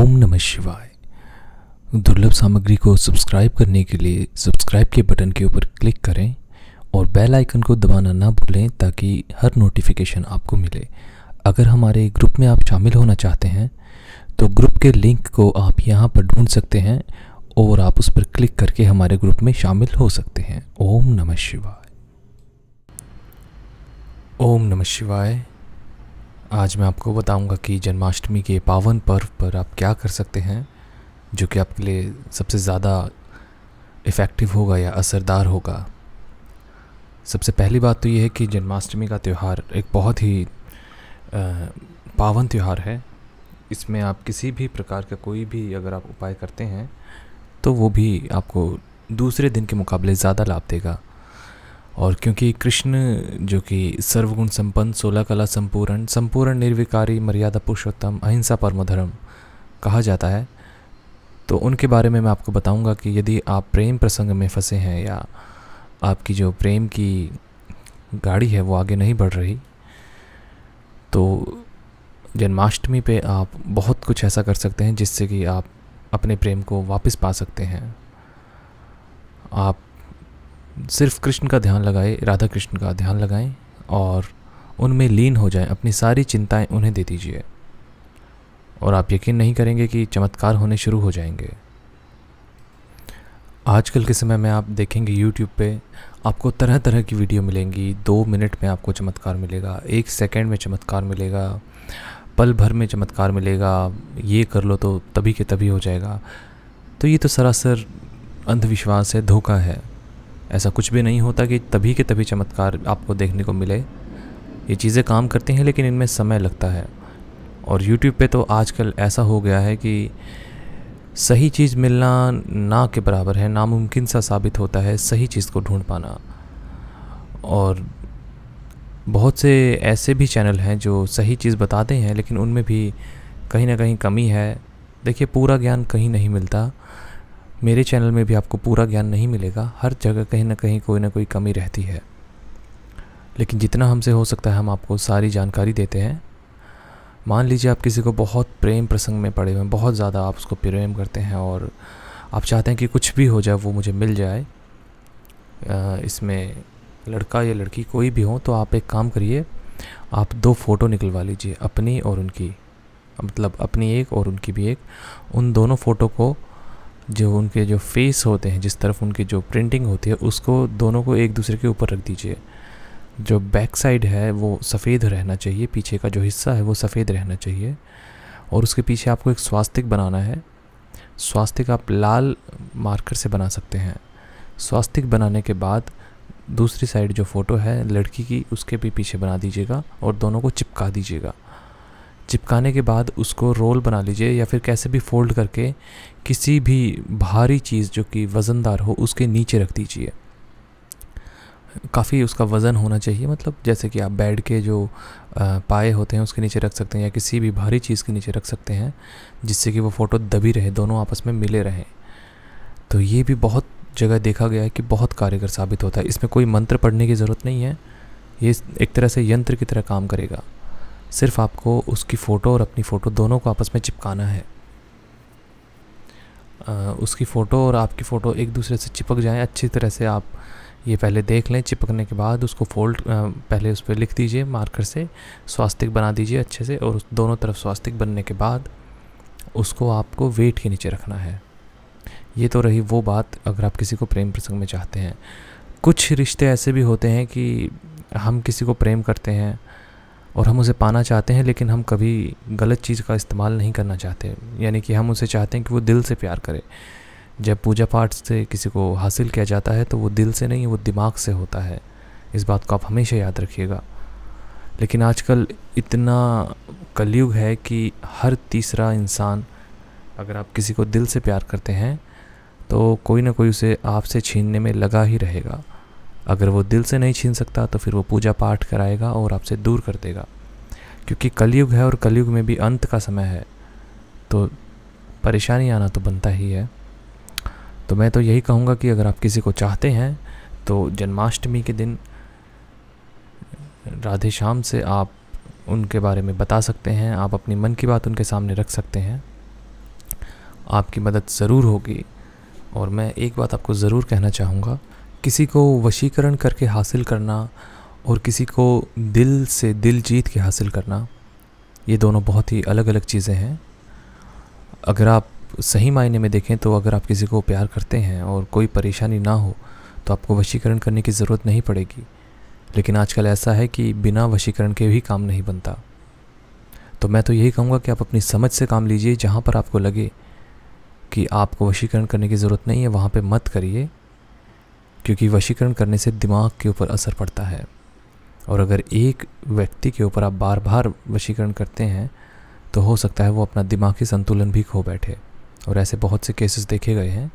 ओम नमः शिवाय दुर्लभ सामग्री को सब्सक्राइब करने के लिए सब्सक्राइब के बटन के ऊपर क्लिक करें और बेल आइकन को दबाना ना भूलें ताकि हर नोटिफिकेशन आपको मिले अगर हमारे ग्रुप में आप शामिल होना चाहते हैं तो ग्रुप के लिंक को आप यहाँ पर ढूंढ सकते हैं और आप उस पर क्लिक करके हमारे ग्रुप में शामिल हो सकते हैं ओम नमः शिवाय ओम नमः शिवाय आज मैं आपको बताऊंगा कि जन्माष्टमी के पावन पर्व पर आप क्या कर सकते हैं जो कि आपके लिए सबसे ज़्यादा इफ़ेक्टिव होगा या असरदार होगा सबसे पहली बात तो ये है कि जन्माष्टमी का त्यौहार एक बहुत ही पावन त्यौहार है इसमें आप किसी भी प्रकार का कोई भी अगर आप उपाय करते हैं तो वो भी आपको दूसरे दिन के मुकाबले ज़्यादा लाभ देगा और क्योंकि कृष्ण जो कि सर्वगुण संपन्न सोलह कला संपूर्ण संपूर्ण निर्विकारी मर्यादा पुरुषोत्तम अहिंसा परम धर्म कहा जाता है तो उनके बारे में मैं आपको बताऊंगा कि यदि आप प्रेम प्रसंग में फंसे हैं या आपकी जो प्रेम की गाड़ी है वो आगे नहीं बढ़ रही तो जन्माष्टमी पे आप बहुत कुछ ऐसा कर सकते हैं जिससे कि आप अपने प्रेम को वापस पा सकते हैं आप सिर्फ कृष्ण का ध्यान लगाए राधा कृष्ण का ध्यान लगाएं और उनमें लीन हो जाएं अपनी सारी चिंताएं उन्हें दे दीजिए और आप यकीन नहीं करेंगे कि चमत्कार होने शुरू हो जाएंगे आजकल के समय में आप देखेंगे यूट्यूब पे आपको तरह तरह की वीडियो मिलेंगी दो मिनट में आपको चमत्कार मिलेगा एक सेकेंड में चमत्कार मिलेगा पल भर में चमत्कार मिलेगा ये कर लो तो तभी के तभी हो जाएगा तो ये तो सरासर अंधविश्वास है धोखा है ऐसा कुछ भी नहीं होता कि तभी के तभी चमत्कार आपको देखने को मिले ये चीज़ें काम करती हैं लेकिन इनमें समय लगता है और यूट्यूब पे तो आजकल ऐसा हो गया है कि सही चीज़ मिलना ना के बराबर है नामुमकिन सा साबित होता है सही चीज़ को ढूंढ पाना और बहुत से ऐसे भी चैनल हैं जो सही चीज़ बताते हैं लेकिन उनमें भी कहीं ना कहीं कमी है देखिए पूरा ज्ञान कहीं नहीं मिलता मेरे चैनल में भी आपको पूरा ज्ञान नहीं मिलेगा हर जगह कहीं ना कहीं कोई ना कोई कमी रहती है लेकिन जितना हमसे हो सकता है हम आपको सारी जानकारी देते हैं मान लीजिए आप किसी को बहुत प्रेम प्रसंग में पड़े हुए हैं बहुत ज़्यादा आप उसको प्रेम करते हैं और आप चाहते हैं कि कुछ भी हो जाए वो मुझे मिल जाए इसमें लड़का या लड़की कोई भी हो तो आप एक काम करिए आप दो फ़ोटो निकलवा लीजिए अपनी और उनकी मतलब अपनी एक और उनकी भी एक उन दोनों फ़ोटो को जो उनके जो फेस होते हैं जिस तरफ उनकी जो प्रिंटिंग होती है उसको दोनों को एक दूसरे के ऊपर रख दीजिए जो बैक साइड है वो सफ़ेद रहना चाहिए पीछे का जो हिस्सा है वो सफ़ेद रहना चाहिए और उसके पीछे आपको एक स्वास्तिक बनाना है स्वास्तिक आप लाल मार्कर से बना सकते हैं स्वास्तिक बनाने के बाद दूसरी साइड जो फ़ोटो है लड़की की उसके भी पीछे बना दीजिएगा और दोनों को चिपका दीजिएगा चिपकाने के बाद उसको रोल बना लीजिए या फिर कैसे भी फोल्ड करके किसी भी भारी चीज़ जो कि वज़नदार हो उसके नीचे रख दीजिए काफ़ी उसका वज़न होना चाहिए मतलब जैसे कि आप बेड के जो पाए होते हैं उसके नीचे रख सकते हैं या किसी भी भारी चीज़ के नीचे रख सकते हैं जिससे कि वो फ़ोटो दबी रहे दोनों आपस में मिले रहें तो ये भी बहुत जगह देखा गया है कि बहुत कारगर साबित होता है इसमें कोई मंत्र पढ़ने की ज़रूरत नहीं है ये एक तरह से यंत्र की तरह काम करेगा सिर्फ आपको उसकी फ़ोटो और अपनी फ़ोटो दोनों को आपस में चिपकाना है आ, उसकी फ़ोटो और आपकी फ़ोटो एक दूसरे से चिपक जाएँ अच्छी तरह से आप ये पहले देख लें चिपकने के बाद उसको फोल्ड पहले उस पर लिख दीजिए मार्कर से स्वास्तिक बना दीजिए अच्छे से और दोनों तरफ स्वास्तिक बनने के बाद उसको आपको वेट के नीचे रखना है ये तो रही वो बात अगर आप किसी को प्रेम प्रसंग में चाहते हैं कुछ रिश्ते ऐसे भी होते हैं कि हम किसी को प्रेम करते हैं और हम उसे पाना चाहते हैं लेकिन हम कभी गलत चीज़ का इस्तेमाल नहीं करना चाहते यानी कि हम उसे चाहते हैं कि वो दिल से प्यार करे जब पूजा पाठ से किसी को हासिल किया जाता है तो वो दिल से नहीं वो दिमाग से होता है इस बात को आप हमेशा याद रखिएगा लेकिन आजकल इतना कलयुग है कि हर तीसरा इंसान अगर आप किसी को दिल से प्यार करते हैं तो कोई ना कोई उसे आपसे छीनने में लगा ही रहेगा अगर वो दिल से नहीं छीन सकता तो फिर वो पूजा पाठ कराएगा और आपसे दूर कर देगा क्योंकि कलयुग है और कलयुग में भी अंत का समय है तो परेशानी आना तो बनता ही है तो मैं तो यही कहूँगा कि अगर आप किसी को चाहते हैं तो जन्माष्टमी के दिन राधे श्याम से आप उनके बारे में बता सकते हैं आप अपनी मन की बात उनके सामने रख सकते हैं आपकी मदद ज़रूर होगी और मैं एक बात आपको ज़रूर कहना चाहूँगा किसी को वशीकरण करके हासिल करना और किसी को दिल से दिल जीत के हासिल करना ये दोनों बहुत ही अलग अलग चीज़ें हैं अगर आप सही मायने में देखें तो अगर आप किसी को प्यार करते हैं और कोई परेशानी ना हो तो आपको वशीकरण करने की ज़रूरत नहीं पड़ेगी लेकिन आजकल ऐसा है कि बिना वशीकरण के भी काम नहीं बनता तो मैं तो यही कहूँगा कि आप अपनी समझ से काम लीजिए जहाँ पर आपको लगे कि आपको वशीकरण करने की ज़रूरत नहीं है वहाँ पर मत करिए क्योंकि वशीकरण करने से दिमाग के ऊपर असर पड़ता है और अगर एक व्यक्ति के ऊपर आप बार बार वशीकरण करते हैं तो हो सकता है वो अपना दिमागी संतुलन भी खो बैठे और ऐसे बहुत से केसेस देखे गए हैं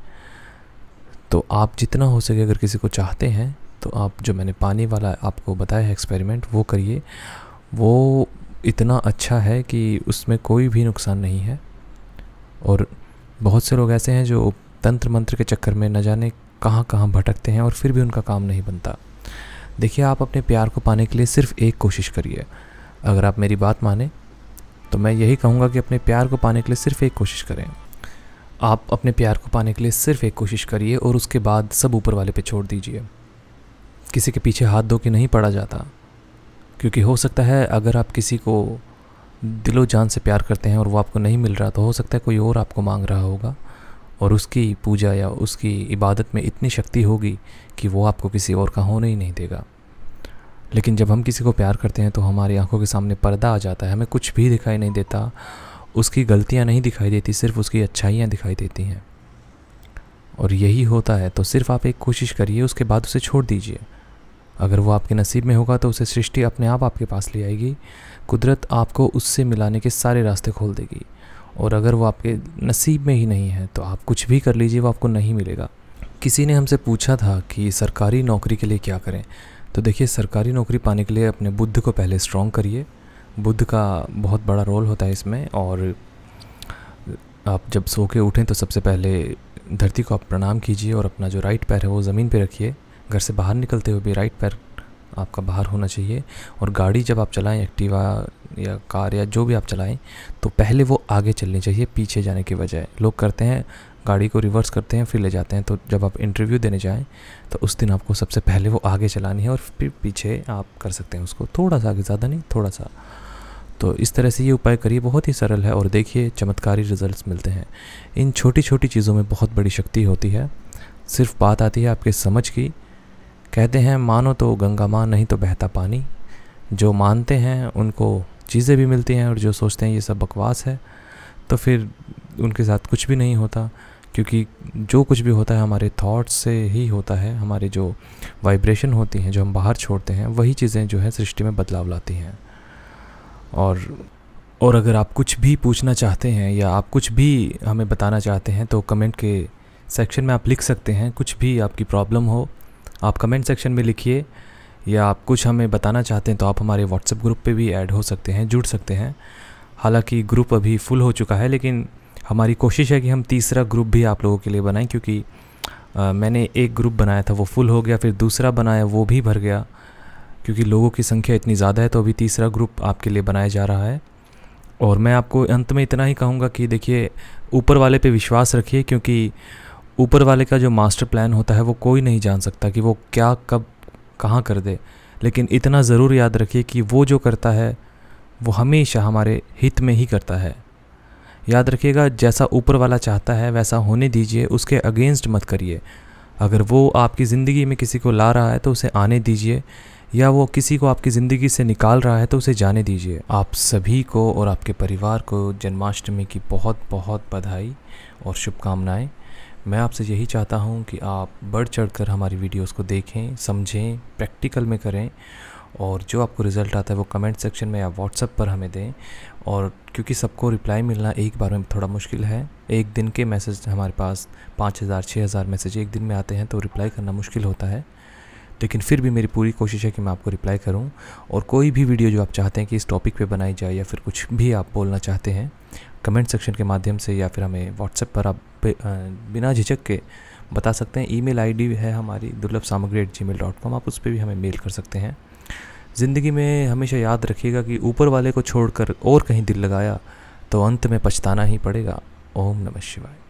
तो आप जितना हो सके अगर किसी को चाहते हैं तो आप जो मैंने पानी वाला आपको बताया है एक्सपेरिमेंट वो करिए वो इतना अच्छा है कि उसमें कोई भी नुकसान नहीं है और बहुत से लोग ऐसे हैं जो तंत्र मंत्र के चक्कर में न जाने कहाँ कहाँ भटकते हैं और फिर भी उनका काम नहीं बनता देखिए आप अपने प्यार को पाने के लिए सिर्फ एक कोशिश करिए अगर आप मेरी बात माने तो मैं यही कहूँगा कि अपने प्यार को पाने के लिए सिर्फ एक कोशिश करें आप अपने प्यार को पाने के लिए सिर्फ एक कोशिश करिए और उसके बाद सब ऊपर वाले पे छोड़ दीजिए किसी के पीछे हाथ धो के नहीं पड़ा जाता क्योंकि हो सकता है अगर आप किसी को दिलो जान से प्यार करते हैं और वो आपको नहीं मिल रहा तो हो सकता है कोई और आपको मांग रहा होगा और उसकी पूजा या उसकी इबादत में इतनी शक्ति होगी कि वो आपको किसी और का होने ही नहीं देगा लेकिन जब हम किसी को प्यार करते हैं तो हमारी आंखों के सामने पर्दा आ जाता है हमें कुछ भी दिखाई नहीं देता उसकी गलतियां नहीं दिखाई देती सिर्फ उसकी अच्छाइयां दिखाई देती हैं और यही होता है तो सिर्फ आप एक कोशिश करिए उसके बाद उसे छोड़ दीजिए अगर वो आपके नसीब में होगा तो उसे सृष्टि अपने आप आपके पास ले आएगी कुदरत आपको उससे मिलाने के सारे रास्ते खोल देगी और अगर वो आपके नसीब में ही नहीं है तो आप कुछ भी कर लीजिए वो आपको नहीं मिलेगा किसी ने हमसे पूछा था कि सरकारी नौकरी के लिए क्या करें तो देखिए सरकारी नौकरी पाने के लिए अपने बुद्ध को पहले स्ट्रॉन्ग करिए बुद्ध का बहुत बड़ा रोल होता है इसमें और आप जब सो के उठें तो सबसे पहले धरती को आप प्रणाम कीजिए और अपना जो राइट पैर है वो ज़मीन पे रखिए घर से बाहर निकलते हुए भी राइट पैर आपका बाहर होना चाहिए और गाड़ी जब आप चलाएं एक्टिवा या कार या जो भी आप चलाएं तो पहले वो आगे चलनी चाहिए पीछे जाने के बजाय लोग करते हैं गाड़ी को रिवर्स करते हैं फिर ले जाते हैं तो जब आप इंटरव्यू देने जाएं तो उस दिन आपको सबसे पहले वो आगे चलानी है और फिर पीछे आप कर सकते हैं उसको थोड़ा सा आगे ज़्यादा नहीं थोड़ा सा तो इस तरह से ये उपाय करिए बहुत ही सरल है और देखिए चमत्कारी रिजल्ट्स मिलते हैं इन छोटी छोटी चीज़ों में बहुत बड़ी शक्ति होती है सिर्फ बात आती है आपके समझ की कहते हैं मानो तो गंगा माँ नहीं तो बहता पानी जो मानते हैं उनको चीज़ें भी मिलती हैं और जो सोचते हैं ये सब बकवास है तो फिर उनके साथ कुछ भी नहीं होता क्योंकि जो कुछ भी होता है हमारे थॉट्स से ही होता है हमारे जो वाइब्रेशन होती हैं जो हम बाहर छोड़ते हैं वही चीज़ें जो है सृष्टि में बदलाव लाती हैं और और अगर आप कुछ भी पूछना चाहते हैं या आप कुछ भी हमें बताना चाहते हैं तो कमेंट के सेक्शन में आप लिख सकते हैं कुछ भी आपकी प्रॉब्लम हो आप कमेंट सेक्शन में लिखिए या आप कुछ हमें बताना चाहते हैं तो आप हमारे व्हाट्सएप ग्रुप पे भी ऐड हो सकते हैं जुड़ सकते हैं हालांकि ग्रुप अभी फुल हो चुका है लेकिन हमारी कोशिश है कि हम तीसरा ग्रुप भी आप लोगों के लिए बनाएं क्योंकि आ, मैंने एक ग्रुप बनाया था वो फुल हो गया फिर दूसरा बनाया वो भी भर गया क्योंकि लोगों की संख्या इतनी ज़्यादा है तो अभी तीसरा ग्रुप आपके लिए बनाया जा रहा है और मैं आपको अंत में इतना ही कहूँगा कि देखिए ऊपर वाले पे विश्वास रखिए क्योंकि ऊपर वाले का जो मास्टर प्लान होता है वो कोई नहीं जान सकता कि वो क्या कब कहाँ कर दे लेकिन इतना ज़रूर याद रखिए कि वो जो करता है वो हमेशा हमारे हित में ही करता है याद रखिएगा जैसा ऊपर वाला चाहता है वैसा होने दीजिए उसके अगेंस्ट मत करिए अगर वो आपकी ज़िंदगी में किसी को ला रहा है तो उसे आने दीजिए या वो किसी को आपकी ज़िंदगी से निकाल रहा है तो उसे जाने दीजिए आप सभी को और आपके परिवार को जन्माष्टमी की बहुत बहुत बधाई और शुभकामनाएँ मैं आपसे यही चाहता हूँ कि आप बढ़ चढ़ कर हमारी वीडियोस को देखें समझें प्रैक्टिकल में करें और जो आपको रिज़ल्ट आता है वो कमेंट सेक्शन में या व्हाट्सअप पर हमें दें और क्योंकि सबको रिप्लाई मिलना एक बार में थोड़ा मुश्किल है एक दिन के मैसेज हमारे पास पाँच हज़ार छः हज़ार मैसेज एक दिन में आते हैं तो रिप्लाई करना मुश्किल होता है लेकिन फिर भी मेरी पूरी कोशिश है कि मैं आपको रिप्लाई करूं और कोई भी वीडियो जो आप चाहते हैं कि इस टॉपिक पे बनाई जाए या फिर कुछ भी आप बोलना चाहते हैं कमेंट सेक्शन के माध्यम से या फिर हमें व्हाट्सएप पर आप बिना झिझक के बता सकते हैं ईमेल आईडी है हमारी दुर्लभ सामग्री at Gmail dot com आप उस पर भी हमें मेल कर सकते हैं ज़िंदगी में हमेशा याद रखिएगा कि ऊपर वाले को छोड़कर और कहीं दिल लगाया तो अंत में पछताना ही पड़ेगा ओम नमः शिवाय